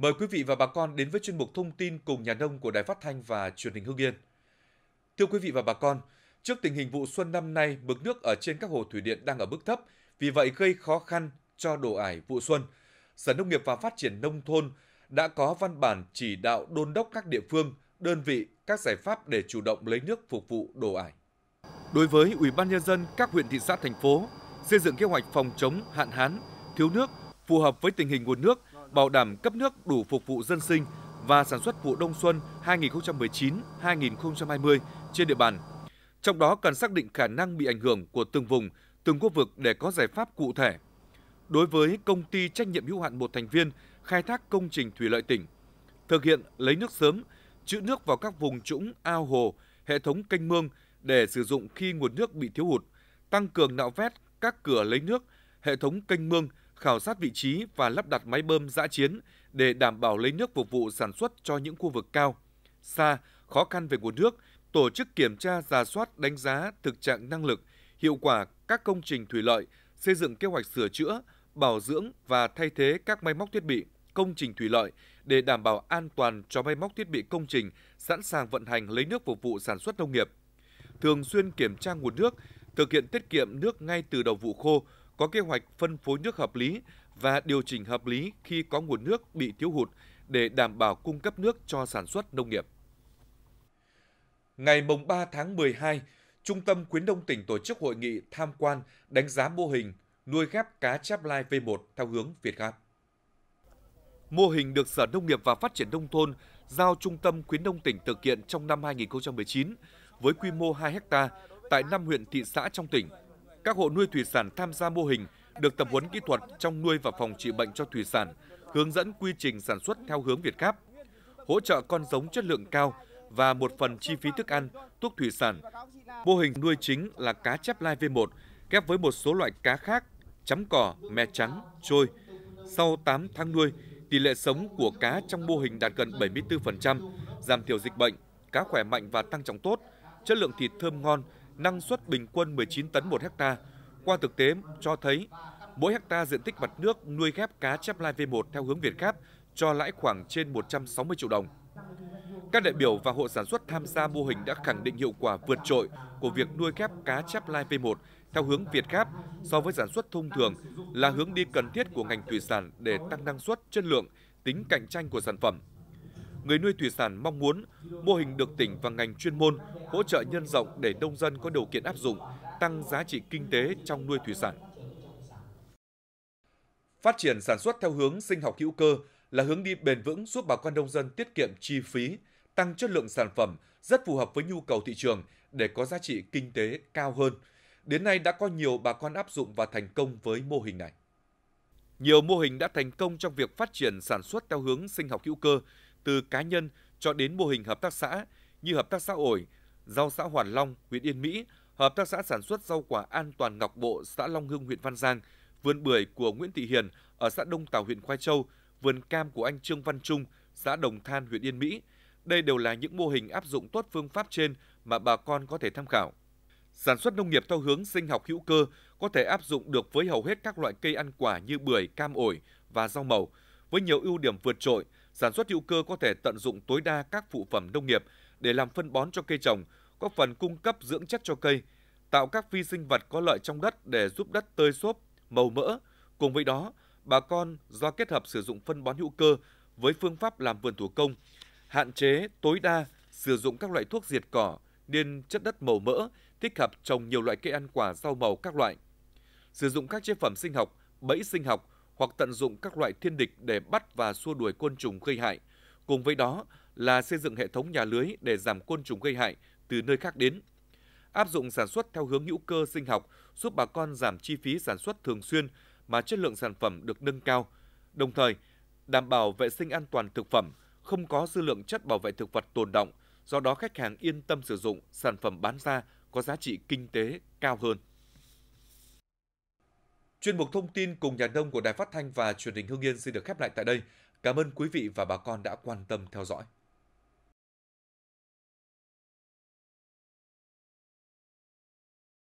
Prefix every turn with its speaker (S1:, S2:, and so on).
S1: Mời quý vị và bà con đến với chuyên mục thông tin cùng nhà nông của Đài Phát thanh và Truyền hình Hưng Yên. Thưa quý vị và bà con, trước tình hình vụ xuân năm nay, mực nước ở trên các hồ thủy điện đang ở mức thấp, vì vậy gây khó khăn cho đổ ải vụ xuân. Sở Nông nghiệp và Phát triển Nông thôn đã có văn bản chỉ đạo đôn đốc các địa phương, đơn vị các giải pháp để chủ động lấy nước phục vụ đổ ải. Đối với Ủy ban nhân dân các huyện thị xã thành phố, xây dựng kế hoạch phòng chống hạn hán, thiếu nước phù hợp với tình hình nguồn nước, bảo đảm cấp nước đủ phục vụ dân sinh và sản xuất vụ đông xuân 2019-2020 trên địa bàn. Trong đó cần xác định khả năng bị ảnh hưởng của từng vùng, từng khu vực để có giải pháp cụ thể. Đối với công ty trách nhiệm hữu hạn một thành viên khai thác công trình thủy lợi tỉnh, thực hiện lấy nước sớm, trữ nước vào các vùng trũng, ao hồ, hệ thống canh mương để sử dụng khi nguồn nước bị thiếu hụt, tăng cường nạo vét các cửa lấy nước, hệ thống canh mương khảo sát vị trí và lắp đặt máy bơm giã chiến để đảm bảo lấy nước phục vụ sản xuất cho những khu vực cao, xa, khó khăn về nguồn nước, tổ chức kiểm tra, giả soát, đánh giá thực trạng năng lực, hiệu quả các công trình thủy lợi, xây dựng kế hoạch sửa chữa, bảo dưỡng và thay thế các máy móc thiết bị, công trình thủy lợi để đảm bảo an toàn cho máy móc thiết bị công trình sẵn sàng vận hành lấy nước phục vụ sản xuất nông nghiệp. Thường xuyên kiểm tra nguồn nước, thực hiện tiết kiệm nước ngay từ đầu vụ khô, có kế hoạch phân phối nước hợp lý và điều chỉnh hợp lý khi có nguồn nước bị thiếu hụt để đảm bảo cung cấp nước cho sản xuất nông nghiệp. Ngày 3 tháng 12, Trung tâm Khuyến Đông tỉnh tổ chức hội nghị tham quan đánh giá mô hình nuôi ghép cá cháp lai V1 theo hướng Việt Gáp. Mô hình được Sở Nông nghiệp và Phát triển Nông thôn giao Trung tâm Khuyến Nông tỉnh thực hiện trong năm 2019 với quy mô 2 ha tại 5 huyện thị xã trong tỉnh – các hộ nuôi thủy sản tham gia mô hình được tập huấn kỹ thuật trong nuôi và phòng trị bệnh cho thủy sản, hướng dẫn quy trình sản xuất theo hướng Việt Gáp, hỗ trợ con giống chất lượng cao và một phần chi phí thức ăn, thuốc thủy sản. Mô hình nuôi chính là cá chép lai V1 ghép với một số loại cá khác, chấm cỏ, me trắng, trôi. Sau 8 tháng nuôi, tỷ lệ sống của cá trong mô hình đạt gần 74%, giảm thiểu dịch bệnh, cá khỏe mạnh và tăng trọng tốt, chất lượng thịt thơm ngon, năng suất bình quân 19 tấn một hecta. Qua thực tế cho thấy, mỗi hecta diện tích mặt nước nuôi ghép cá chép lai V1 theo hướng Việt Gáp cho lãi khoảng trên 160 triệu đồng. Các đại biểu và hộ sản xuất tham gia mô hình đã khẳng định hiệu quả vượt trội của việc nuôi ghép cá chép lai V1 theo hướng Việt Gáp so với sản xuất thông thường là hướng đi cần thiết của ngành thủy sản để tăng năng suất, chất lượng, tính cạnh tranh của sản phẩm người nuôi thủy sản mong muốn mô hình được tỉnh và ngành chuyên môn hỗ trợ nhân rộng để nông dân có điều kiện áp dụng, tăng giá trị kinh tế trong nuôi thủy sản. Phát triển sản xuất theo hướng sinh học hữu cơ là hướng đi bền vững giúp bà con nông dân tiết kiệm chi phí, tăng chất lượng sản phẩm rất phù hợp với nhu cầu thị trường để có giá trị kinh tế cao hơn. Đến nay đã có nhiều bà con áp dụng và thành công với mô hình này. Nhiều mô hình đã thành công trong việc phát triển sản xuất theo hướng sinh học hữu cơ, từ cá nhân cho đến mô hình hợp tác xã như hợp tác xã ổi, rau xã Hoàn Long, huyện Yên Mỹ, hợp tác xã sản xuất rau quả an toàn Ngọc Bộ, xã Long Hưng, huyện Văn Giang, vườn bưởi của Nguyễn Thị Hiền ở xã Đông Tào, huyện Khoai Châu, vườn cam của anh Trương Văn Trung, xã Đồng Than, huyện Yên Mỹ. Đây đều là những mô hình áp dụng tốt phương pháp trên mà bà con có thể tham khảo. Sản xuất nông nghiệp theo hướng sinh học hữu cơ có thể áp dụng được với hầu hết các loại cây ăn quả như bưởi, cam ổi và rau màu, với nhiều ưu điểm vượt trội – Sản xuất hữu cơ có thể tận dụng tối đa các phụ phẩm nông nghiệp để làm phân bón cho cây trồng, góp phần cung cấp dưỡng chất cho cây, tạo các vi sinh vật có lợi trong đất để giúp đất tơi xốp, màu mỡ. Cùng với đó, bà con do kết hợp sử dụng phân bón hữu cơ với phương pháp làm vườn thủ công, hạn chế tối đa sử dụng các loại thuốc diệt cỏ, nên chất đất màu mỡ, thích hợp trồng nhiều loại cây ăn quả rau màu các loại. Sử dụng các chế phẩm sinh học, bẫy sinh học hoặc tận dụng các loại thiên địch để bắt và xua đuổi côn trùng gây hại. Cùng với đó là xây dựng hệ thống nhà lưới để giảm côn trùng gây hại từ nơi khác đến. Áp dụng sản xuất theo hướng hữu cơ sinh học giúp bà con giảm chi phí sản xuất thường xuyên mà chất lượng sản phẩm được nâng cao. Đồng thời, đảm bảo vệ sinh an toàn thực phẩm, không có dư lượng chất bảo vệ thực vật tồn động, do đó khách hàng yên tâm sử dụng sản phẩm bán ra có giá trị kinh tế cao hơn. Chuyên mục thông tin cùng nhà nông của Đài Phát thanh và Truyền hình Hưng Yên xin được khép lại tại đây. Cảm ơn quý vị và bà con đã quan tâm theo dõi.